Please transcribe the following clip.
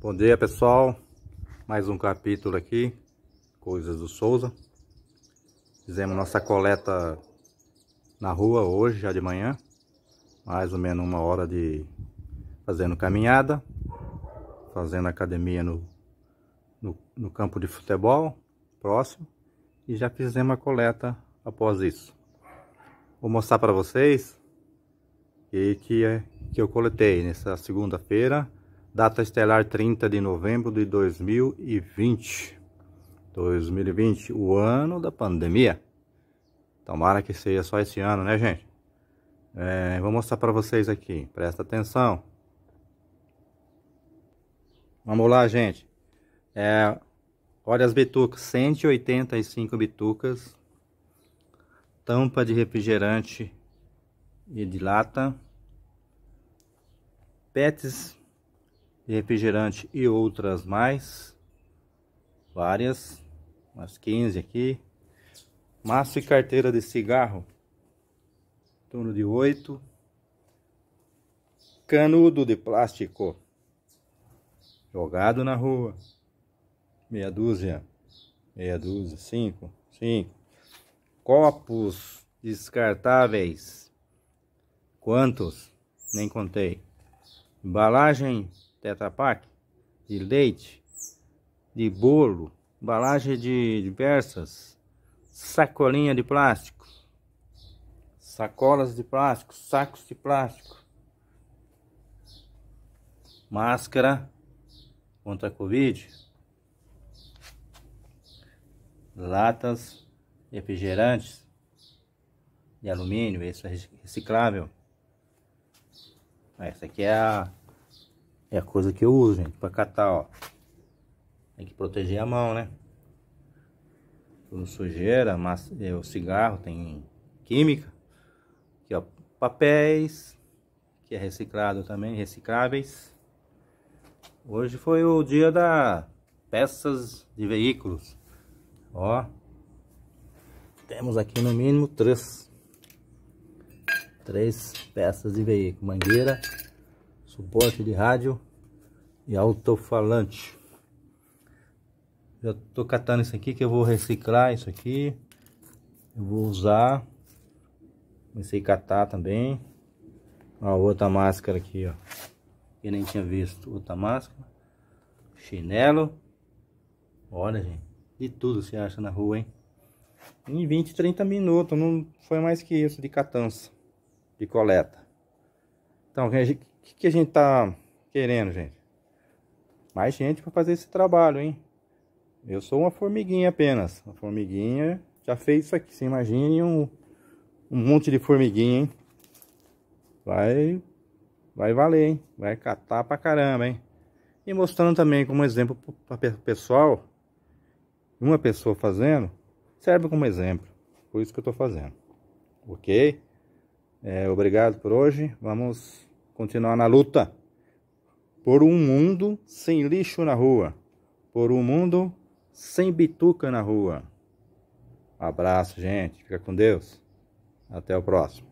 Bom dia pessoal, mais um capítulo aqui, Coisas do Souza Fizemos nossa coleta na rua hoje, já de manhã Mais ou menos uma hora de fazendo caminhada Fazendo academia no, no, no campo de futebol próximo E já fizemos a coleta após isso Vou mostrar para vocês o que, é que eu coletei nessa segunda-feira Data estelar 30 de novembro de 2020. 2020, o ano da pandemia. Tomara que seja só esse ano, né, gente? É, vou mostrar para vocês aqui. Presta atenção. Vamos lá, gente. É, olha as bitucas. 185 bitucas. Tampa de refrigerante e de lata. Pets refrigerante e outras mais. Várias, umas 15 aqui. Maço e carteira de cigarro, em torno de 8. Canudo de plástico, jogado na rua, meia dúzia, meia dúzia, cinco, cinco. Copos descartáveis, quantos? Nem contei. Embalagem de Pak, de leite, de bolo, embalagem de diversas, sacolinha de plástico, sacolas de plástico, sacos de plástico, máscara contra a Covid, latas, refrigerantes de alumínio, esse é reciclável. Essa aqui é a é a coisa que eu uso, gente, pra catar, ó. Tem que proteger a mão, né? Tudo sujeira, mas, é, o cigarro tem química. Aqui, ó, é papéis, que é reciclado também, recicláveis. Hoje foi o dia da peças de veículos. Ó, temos aqui no mínimo três, três peças de veículo, mangueira, suporte de rádio e alto-falante. Já tô catando isso aqui que eu vou reciclar isso aqui. Eu vou usar. Comecei a catar também. A outra máscara aqui, ó. Eu nem tinha visto. Outra máscara. Chinelo. Olha, gente. De tudo se acha na rua, hein? Em 20, 30 minutos. Não foi mais que isso de catança. De coleta. Então, que, que a gente tá querendo, gente? Mais gente para fazer esse trabalho, hein? Eu sou uma formiguinha apenas. Uma formiguinha já fez isso aqui. Você imagine um, um monte de formiguinha, hein? Vai, vai valer, hein? Vai catar pra caramba, hein? E mostrando também como exemplo para pessoal, uma pessoa fazendo, serve como exemplo. Por isso que eu estou fazendo. Ok? É, obrigado por hoje. Vamos continuar na luta por um mundo sem lixo na rua, por um mundo sem bituca na rua. Um abraço, gente. Fica com Deus. Até o próximo.